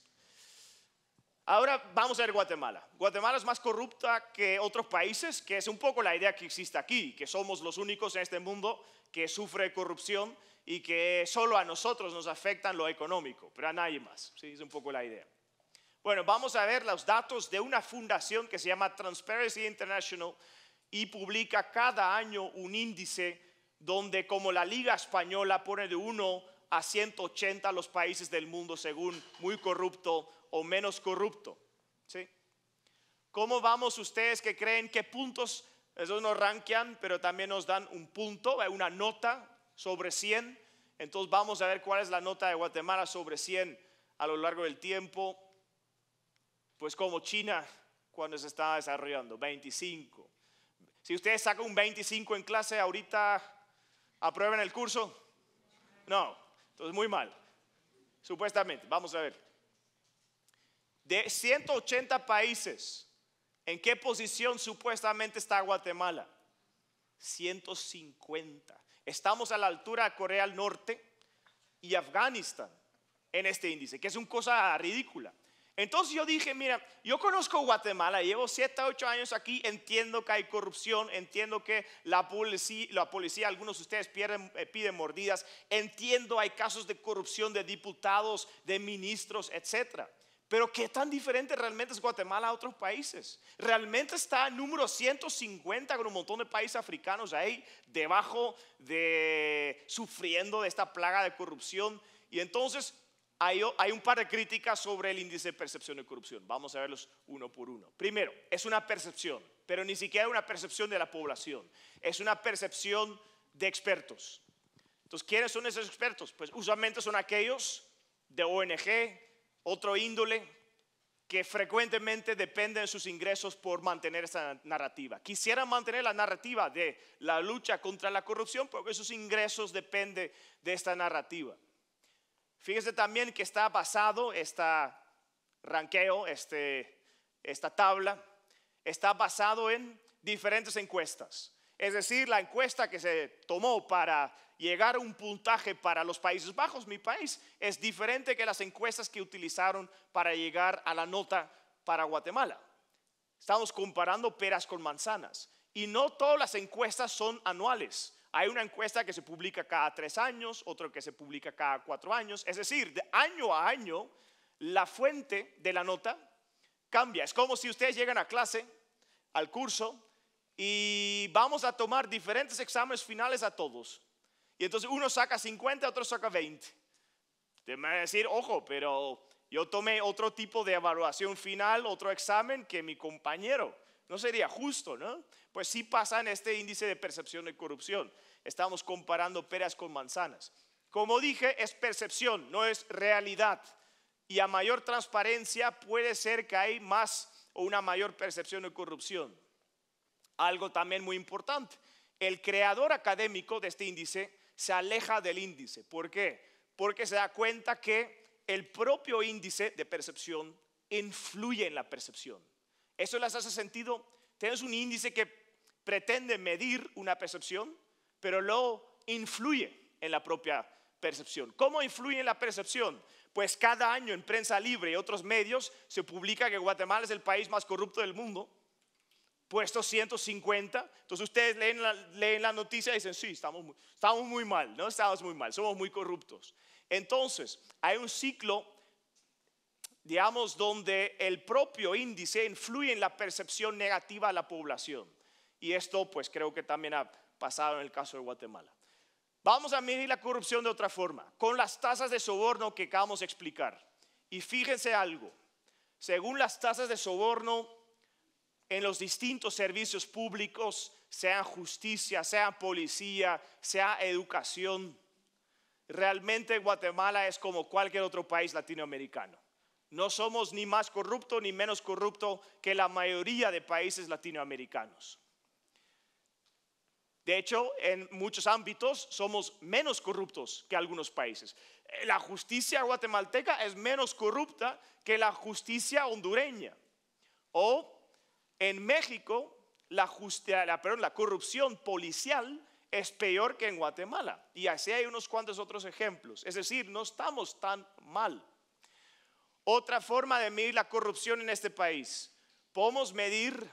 Ahora vamos a ver Guatemala. Guatemala es más corrupta que otros países, que es un poco la idea que existe aquí, que somos los únicos en este mundo que sufre corrupción y que solo a nosotros nos afectan lo económico, pero a nadie más. Sí, es un poco la idea. Bueno, vamos a ver los datos de una fundación que se llama Transparency International y publica cada año un índice donde como la Liga Española pone de 1 a 180 los países del mundo según muy corrupto o menos corrupto. ¿sí? ¿Cómo vamos ustedes que creen qué puntos? Eso nos rankean, pero también nos dan un punto, eh, una nota sobre 100. Entonces vamos a ver cuál es la nota de Guatemala sobre 100 a lo largo del tiempo pues como China cuando se está desarrollando, 25. Si ustedes sacan un 25 en clase ahorita, ¿aprueben el curso? No, entonces muy mal, supuestamente, vamos a ver. De 180 países, ¿en qué posición supuestamente está Guatemala? 150. Estamos a la altura de Corea del Norte y Afganistán en este índice, que es una cosa ridícula. Entonces yo dije, mira, yo conozco Guatemala, llevo 7, 8 años aquí, entiendo que hay corrupción, entiendo que la policía, la policía algunos de ustedes eh, piden mordidas, entiendo hay casos de corrupción de diputados, de ministros, etcétera. Pero qué tan diferente realmente es Guatemala a otros países. Realmente está número 150 con un montón de países africanos ahí debajo de sufriendo de esta plaga de corrupción. Y entonces hay, un par de críticas sobre el índice de percepción de corrupción. Vamos a verlos uno por uno. Primero, es una percepción, pero ni siquiera una percepción de la población. Es una percepción de expertos. Entonces, ¿quiénes son esos expertos? Pues usualmente son aquellos de ONG, otro índole, que frecuentemente dependen de sus ingresos por mantener esa narrativa. Quisieran mantener la narrativa de la lucha contra la corrupción porque sus ingresos dependen de esta narrativa. Fíjese también que está basado, este ranqueo, esta tabla, está basado en diferentes encuestas. Es decir, la encuesta que se tomó para llegar a un puntaje para los Países Bajos, mi país, es diferente que las encuestas que utilizaron para llegar a la nota para Guatemala. Estamos comparando peras con manzanas. Y no todas las encuestas son anuales. Hay una encuesta que se publica cada tres años, otra que se publica cada cuatro años. Es decir, de año a año, la fuente de la nota cambia. Es como si ustedes llegan a clase, al curso, y vamos a tomar diferentes exámenes finales a todos. Y entonces uno saca 50, otro saca 20. Te van a decir, ojo, pero yo tomé otro tipo de evaluación final, otro examen que mi compañero. No sería justo, ¿no? Pues sí pasa en este índice de percepción de corrupción. Estamos comparando peras con manzanas. Como dije, es percepción, no es realidad. Y a mayor transparencia puede ser que hay más o una mayor percepción de corrupción. Algo también muy importante. El creador académico de este índice se aleja del índice. ¿Por qué? Porque se da cuenta que el propio índice de percepción influye en la percepción. ¿Eso les hace sentido? Tienes un índice que pretende medir una percepción, pero luego influye en la propia percepción. ¿Cómo influye en la percepción? Pues cada año en prensa libre y otros medios se publica que Guatemala es el país más corrupto del mundo, puesto 150. Entonces ustedes leen la, noticia y dicen, sí, estamos estamos muy mal, no estamos muy mal, somos muy corruptos. Entonces, hay un ciclo digamos, donde el propio índice influye en la percepción negativa de la población. Y esto pues creo que también ha pasado en el caso de Guatemala. Vamos a medir la corrupción de otra forma, con las tasas de soborno que acabamos de explicar. Y fíjense algo, según las tasas de soborno en los distintos servicios públicos, sea justicia, sea policía, sea educación, realmente Guatemala es como cualquier otro país latinoamericano. No somos ni más corrupto ni menos corrupto que la mayoría de países latinoamericanos. De hecho, en muchos ámbitos somos menos corruptos que algunos países. Eh, la justicia guatemalteca es menos corrupta que la justicia hondureña. O en México, la, la corrupción policial es peor que en Guatemala. Y así hay unos cuantos otros ejemplos. Es decir, no estamos tan mal. Otra forma de medir la corrupción en este país. Podemos medir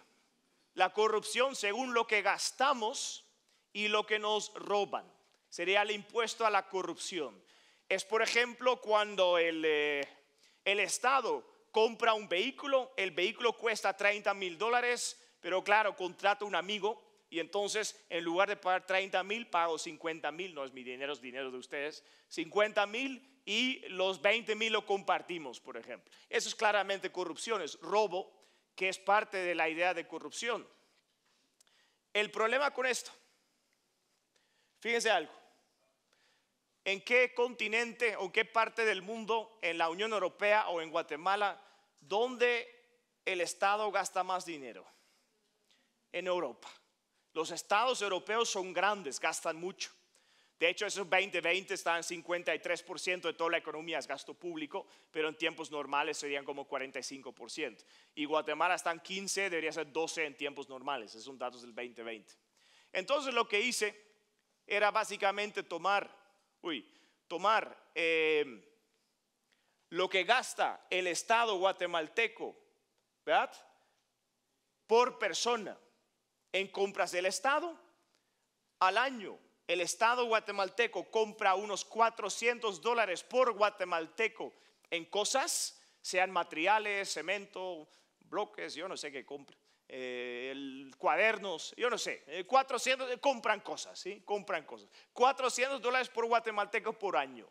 la corrupción según lo que gastamos y lo que nos roban. Sería el impuesto a la corrupción. Es, por ejemplo, cuando el, eh, Estado compra un vehículo, el vehículo cuesta 30 mil dólares, pero claro, contrata un amigo y entonces en lugar de pagar 30 mil, pago 50 mil, no es mi dinero, es dinero de ustedes, 50 mil y los 20 mil lo compartimos, por ejemplo. Eso es claramente corrupción, es robo, que es parte de la idea de corrupción. El problema con esto, fíjense algo, ¿en qué continente o qué parte del mundo, en la Unión Europea o en Guatemala, Donde el Estado gasta más dinero? En Europa. Los estados europeos son grandes, gastan mucho. De hecho, esos 2020 20 están 53% de toda la economía es gasto público, pero en tiempos normales serían como 45%. Y Guatemala está en 15, debería ser 12 en tiempos normales. Esos son datos del 2020. Entonces lo que hice era básicamente tomar, uy, tomar em, lo que gasta el Estado guatemalteco, ¿verdad? Por persona en compras del Estado al año el Estado guatemalteco compra unos 400 dólares por guatemalteco en cosas, sean materiales, cemento, bloques, yo no sé qué compra, eh, cuadernos, yo no sé, 400, eh, eh, compran cosas, ¿sí? Compran cosas. 400 dólares por guatemalteco por año.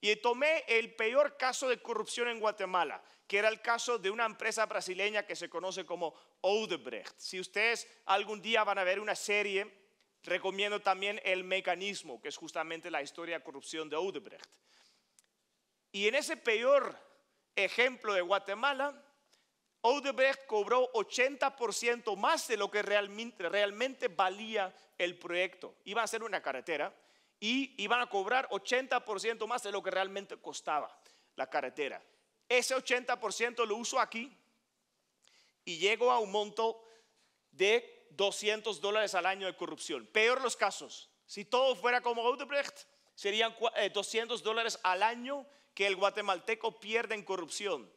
Y tomé el peor caso de corrupción en Guatemala, que era el caso de una empresa brasileña que se conoce como Odebrecht. Si ustedes algún día van a ver una serie Recomiendo también El Mecanismo, que es justamente la historia de corrupción de Odebrecht. Y en ese peor ejemplo de Guatemala, Odebrecht cobró 80% más de lo que realmente, valía el proyecto. Iba a ser una carretera y iban a cobrar 80% más de lo que realmente costaba la carretera. Ese 80% lo uso aquí y llego a un monto de 200 dólares al año de corrupción. Peor los casos. Si todo fuera como Odebrecht, serían 200 eh, dólares al año que el guatemalteco pierde en corrupción.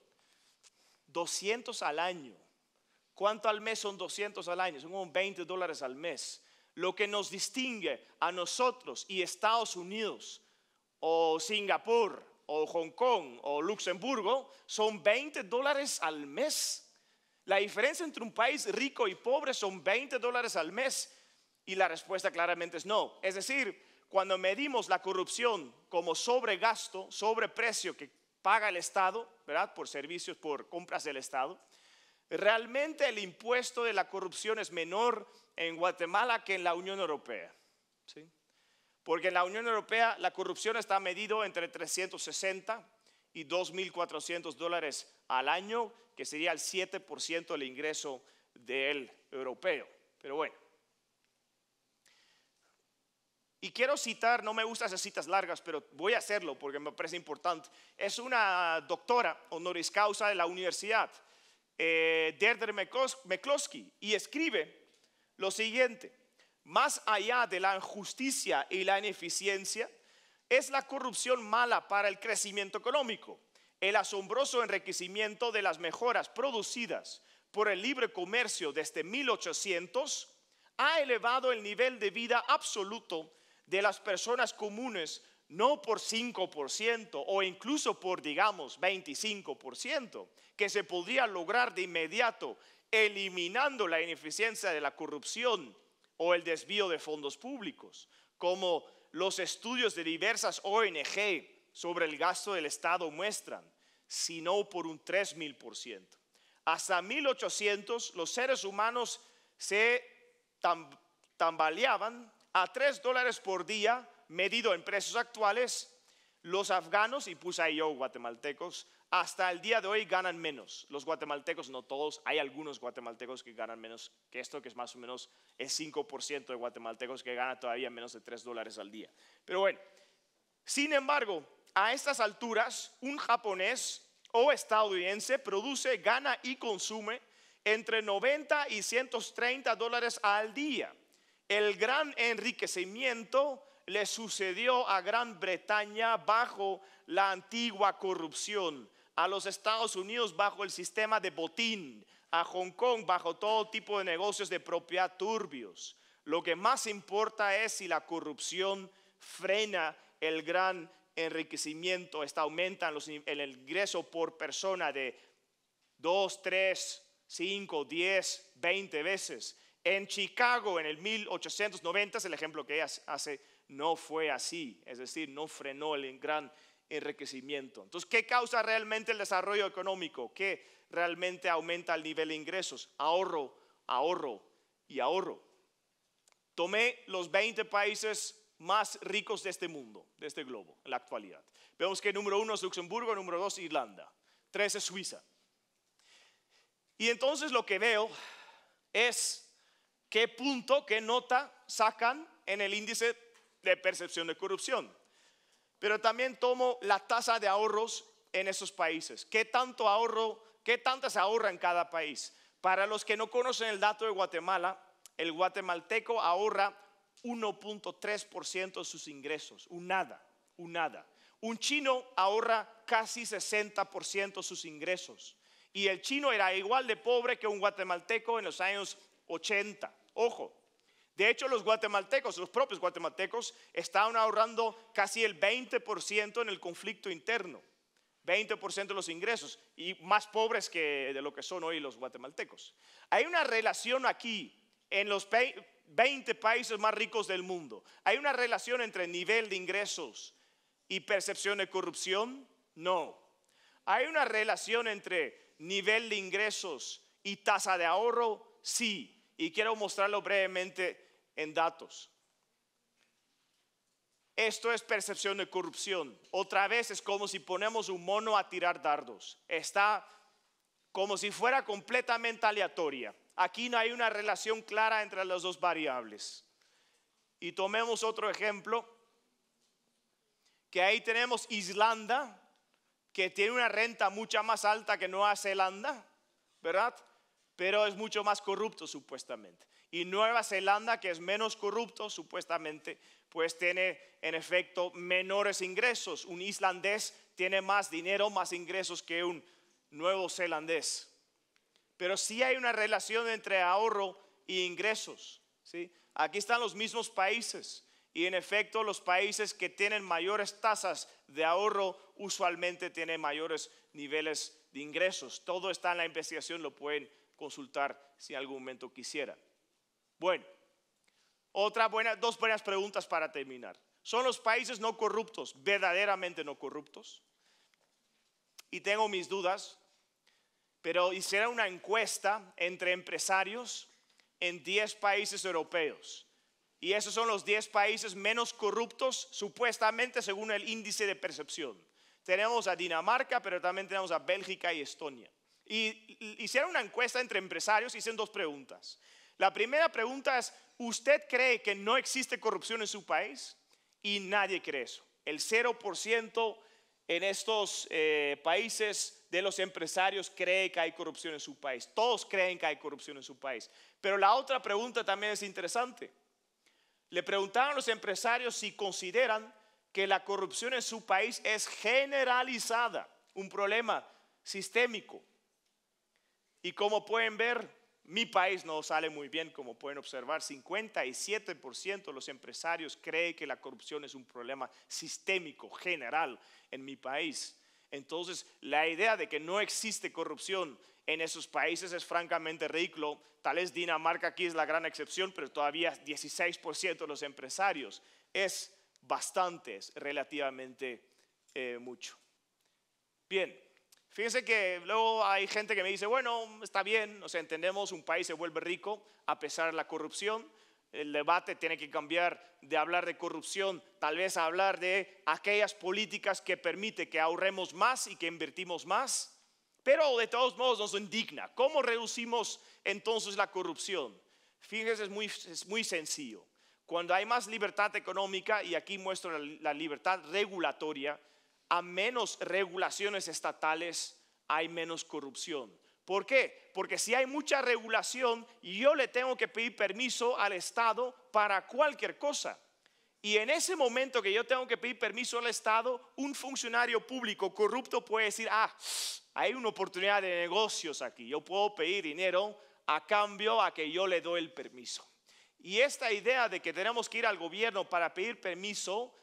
200 al año. ¿Cuánto al mes son 200 al año? Son 20 dólares al mes. Lo que nos distingue a nosotros y Estados Unidos o Singapur o Hong Kong o Luxemburgo son 20 dólares al mes la diferencia entre un país rico y pobre son 20 dólares al mes y la respuesta claramente es no. Es decir, cuando medimos la corrupción como sobregasto, sobreprecio que paga el Estado, ¿verdad? Por servicios, por compras del Estado, realmente el impuesto de la corrupción es menor en Guatemala que en la Unión Europea. ¿sí? Porque en la Unión Europea la corrupción está medido entre 360 y 2.400 dólares al año, que sería el 7% del ingreso del europeo. Pero bueno. Y quiero citar, no me gustan esas citas largas, pero voy a hacerlo porque me parece importante. Es una doctora honoris causa de la universidad, eh, Deirdre McCloskey, y escribe lo siguiente. Más allá de la injusticia y la ineficiencia, es la corrupción mala para el crecimiento económico, el asombroso enriquecimiento de las mejoras producidas por el libre comercio desde 1800 ha elevado el nivel de vida absoluto de las personas comunes no por 5% o incluso por, digamos, 25%, que se podría lograr de inmediato eliminando la ineficiencia de la corrupción o el desvío de fondos públicos, como los estudios de diversas ONG sobre el gasto del Estado muestran, sino por un 3.000%. Hasta 1800 los seres humanos se tambaleaban a 3 dólares por día, medido en precios actuales. Los afganos, y puse ahí yo guatemaltecos, hasta el día de hoy ganan menos. Los guatemaltecos, no todos, hay algunos guatemaltecos que ganan menos que esto, que es más o menos el 5% de guatemaltecos que gana todavía menos de 3 dólares al día. Pero bueno, sin embargo, a estas alturas, un japonés o estadounidense produce, gana y consume entre 90 y 130 dólares al día. El gran enriquecimiento le sucedió a Gran Bretaña bajo la antigua corrupción a los Estados Unidos bajo el sistema de botín, a Hong Kong bajo todo tipo de negocios de propiedad turbios. Lo que más importa es si la corrupción frena el gran enriquecimiento, está, aumentan los, el ingreso por persona de 2, 3, 5, 10, 20 veces. En Chicago, en el 1890, es el ejemplo que ella hace, no fue así, es decir, no frenó el gran enriquecimiento. Entonces, ¿qué causa realmente el desarrollo económico? ¿Qué realmente aumenta el nivel de ingresos? Ahorro, ahorro y ahorro. Tomé los 20 países más ricos de este mundo, de este globo, en la actualidad. Vemos que número uno es Luxemburgo, número dos Irlanda, tres es Suiza. Y entonces lo que veo es qué punto, qué nota sacan en el índice de percepción de corrupción pero también tomo la tasa de ahorros en esos países. ¿Qué tanto ahorro, qué tanto se ahorra en cada país? Para los que no conocen el dato de Guatemala, el guatemalteco ahorra 1.3% de sus ingresos, un nada, un nada. Un chino ahorra casi 60% de sus ingresos. Y el chino era igual de pobre que un guatemalteco en los años 80. Ojo, de hecho, los guatemaltecos, los propios guatemaltecos, estaban ahorrando casi el 20% en el conflicto interno, 20% de los ingresos, y más pobres que de lo que son hoy los guatemaltecos. Hay una relación aquí en los 20 países más ricos del mundo. Hay una relación entre nivel de ingresos y percepción de corrupción. No. Hay una relación entre nivel de ingresos y tasa de ahorro. Sí. Y quiero mostrarlo brevemente en datos. Esto es percepción de corrupción. Otra vez es como si ponemos un mono a tirar dardos. Está como si fuera completamente aleatoria. Aquí no hay una relación clara entre las dos variables. Y tomemos otro ejemplo, que ahí tenemos Islanda, que tiene una renta mucha más alta que Nueva Zelanda, ¿verdad? pero es mucho más corrupto supuestamente. Y Nueva Zelanda, que es menos corrupto supuestamente, pues tiene en efecto menores ingresos. Un islandés tiene más dinero, más ingresos que un nuevo zelandés. Pero sí hay una relación entre ahorro e ingresos. ¿sí? Aquí están los mismos países. Y en efecto, los países que tienen mayores tasas de ahorro usualmente tienen mayores niveles de ingresos. Todo está en la investigación, lo pueden consultar si en algún momento quisiera. Bueno, otra buena, dos buenas preguntas para terminar. ¿Son los países no corruptos verdaderamente no corruptos? Y tengo mis dudas, pero hiciera una encuesta entre empresarios en 10 países europeos. Y esos son los 10 países menos corruptos, supuestamente según el índice de percepción. Tenemos a Dinamarca, pero también tenemos a Bélgica y Estonia. Y hicieron una encuesta entre empresarios y hicieron dos preguntas. La primera pregunta es, ¿usted cree que no existe corrupción en su país? Y nadie cree eso. El 0% en estos eh, países de los empresarios cree que hay corrupción en su país. Todos creen que hay corrupción en su país. Pero la otra pregunta también es interesante. Le preguntaron a los empresarios si consideran que la corrupción en su país es generalizada, un problema sistémico. Y como pueden ver, mi país no sale muy bien, como pueden observar. 57% de los empresarios cree que la corrupción es un problema sistémico, general en mi país. Entonces, la idea de que no existe corrupción en esos países es francamente ridículo. Tal vez Dinamarca aquí es la gran excepción, pero todavía 16% de los empresarios. Es bastante, relativamente eh, mucho. Bien, Fíjense que luego hay gente que me dice, bueno, está bien, o sea, entendemos, un país se vuelve rico a pesar de la corrupción. El debate tiene que cambiar de hablar de corrupción, tal vez a hablar de aquellas políticas que permite que ahorremos más y que invertimos más. Pero de todos modos nos indigna. ¿Cómo reducimos entonces la corrupción? Fíjense, es muy, es muy sencillo. Cuando hay más libertad económica, y aquí muestro la libertad regulatoria, a menos regulaciones estatales hay menos corrupción. ¿Por qué? Porque si hay mucha regulación, yo le tengo que pedir permiso al Estado para cualquier cosa. Y en ese momento que yo tengo que pedir permiso al Estado, un funcionario público corrupto puede decir, ah, hay una oportunidad de negocios aquí, yo puedo pedir dinero a cambio a que yo le doy el permiso. Y esta idea de que tenemos que ir al gobierno para pedir permiso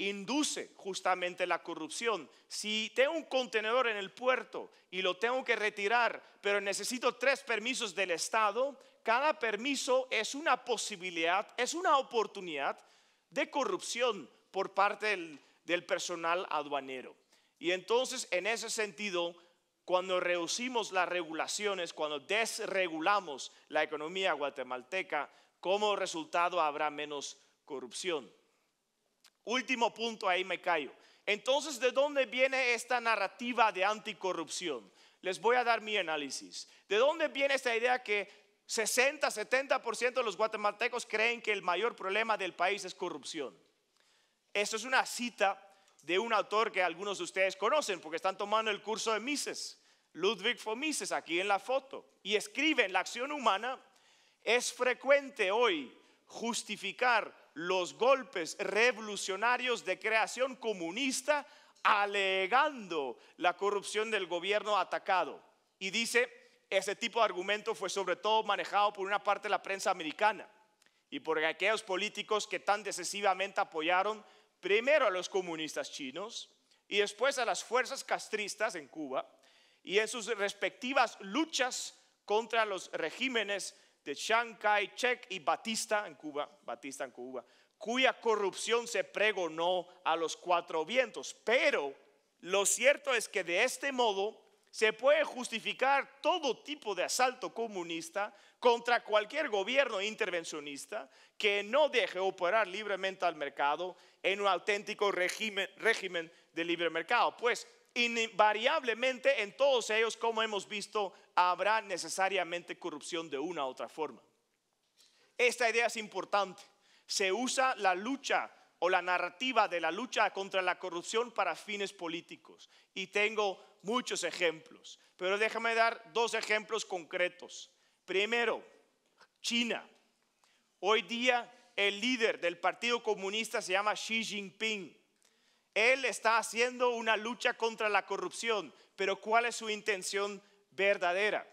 induce justamente la corrupción. Si tengo un contenedor en el puerto y lo tengo que retirar, pero necesito tres permisos del Estado, cada permiso es una posibilidad, es una oportunidad de corrupción por parte del, personal aduanero. Y entonces, en ese sentido, cuando reducimos las regulaciones, cuando desregulamos la economía guatemalteca, como resultado habrá menos corrupción. Último punto, ahí me callo. Entonces, ¿de dónde viene esta narrativa de anticorrupción? Les voy a dar mi análisis. ¿De dónde viene esta idea que 60, 70% de los guatemaltecos creen que el mayor problema del país es corrupción? Esto es una cita de un autor que algunos de ustedes conocen porque están tomando el curso de Mises, Ludwig von Mises, aquí en la foto, y escribe, en la acción humana es frecuente hoy justificar los golpes revolucionarios de creación comunista alegando la corrupción del gobierno atacado. Y dice, ese tipo de argumento fue sobre todo manejado por una parte de la prensa americana y por aquellos políticos que tan decisivamente apoyaron primero a los comunistas chinos y después a las fuerzas castristas en Cuba y en sus respectivas luchas contra los regímenes de Chiang kai y Batista en Cuba, Batista en Cuba, cuya corrupción se pregonó a los cuatro vientos. Pero lo cierto es que de este modo se puede justificar todo tipo de asalto comunista contra cualquier gobierno intervencionista que no deje operar libremente al mercado en un auténtico régimen, régimen de libre mercado. Pues invariablemente en todos ellos, como hemos visto, habrá necesariamente corrupción de una u otra forma. Esta idea es importante. Se usa la lucha o la narrativa de la lucha contra la corrupción para fines políticos. Y tengo muchos ejemplos, pero déjame dar dos ejemplos concretos. Primero, China. Hoy día el líder del Partido Comunista se llama Xi Jinping él está haciendo una lucha contra la corrupción, pero ¿cuál es su intención verdadera?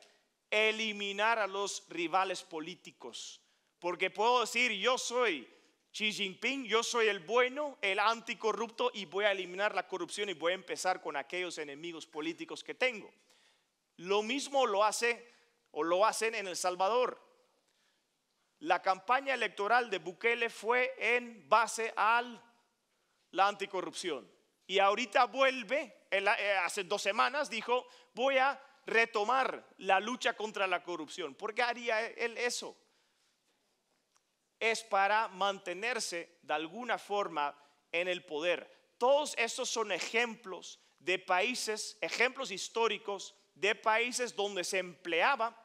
Eliminar a los rivales políticos. Porque puedo decir, yo soy Xi Jinping, yo soy el bueno, el anticorrupto y voy a eliminar la corrupción y voy a empezar con aquellos enemigos políticos que tengo. Lo mismo lo hace o lo hacen en El Salvador. La campaña electoral de Bukele fue en base al la anticorrupción. Y ahorita vuelve, eh, hace dos semanas dijo, voy a retomar la lucha contra la corrupción. ¿Por qué haría él eso? Es para mantenerse de alguna forma en el poder. Todos estos son ejemplos de países, ejemplos históricos de países donde se empleaba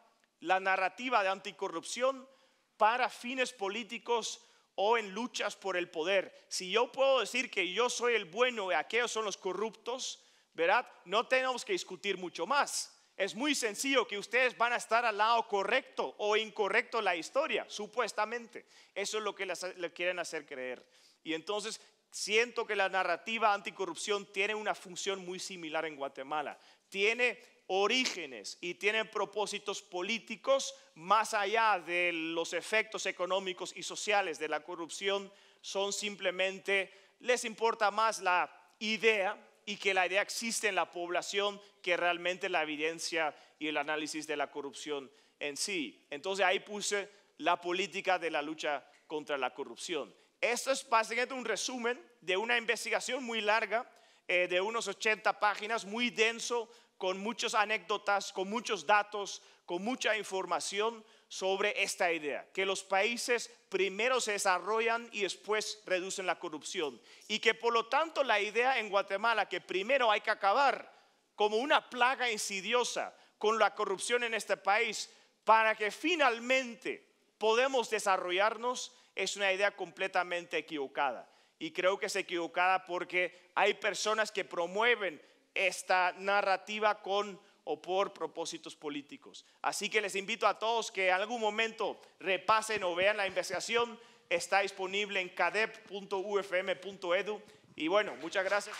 la narrativa de anticorrupción para fines políticos o en luchas por el poder. Si yo puedo decir que yo soy el bueno y aquellos son los corruptos, ¿verdad? No tenemos que discutir mucho más. Es muy sencillo que ustedes van a estar al lado correcto o incorrecto la historia, supuestamente. Eso es lo que les quieren hacer creer. Y entonces siento que la narrativa anticorrupción tiene una función muy similar en Guatemala. Tiene orígenes y tienen propósitos políticos más allá de los efectos económicos y sociales de la corrupción, son simplemente, les importa más la idea y que la idea existe en la población que realmente la evidencia y el análisis de la corrupción en sí. Entonces ahí puse la política de la lucha contra la corrupción. Esto es básicamente un resumen de una investigación muy larga, eh, de unos 80 páginas, muy denso, con muchas anécdotas, con muchos datos, con mucha información sobre esta idea, que los países primero se desarrollan y después reducen la corrupción. Y que por lo tanto la idea en Guatemala, que primero hay que acabar como una plaga insidiosa con la corrupción en este país, para que finalmente podemos desarrollarnos, es una idea completamente equivocada. Y creo que es equivocada porque hay personas que promueven esta narrativa con o por propósitos políticos. Así que les invito a todos que en algún momento repasen o vean la investigación. Está disponible en cadep.ufm.edu. Y bueno, muchas gracias.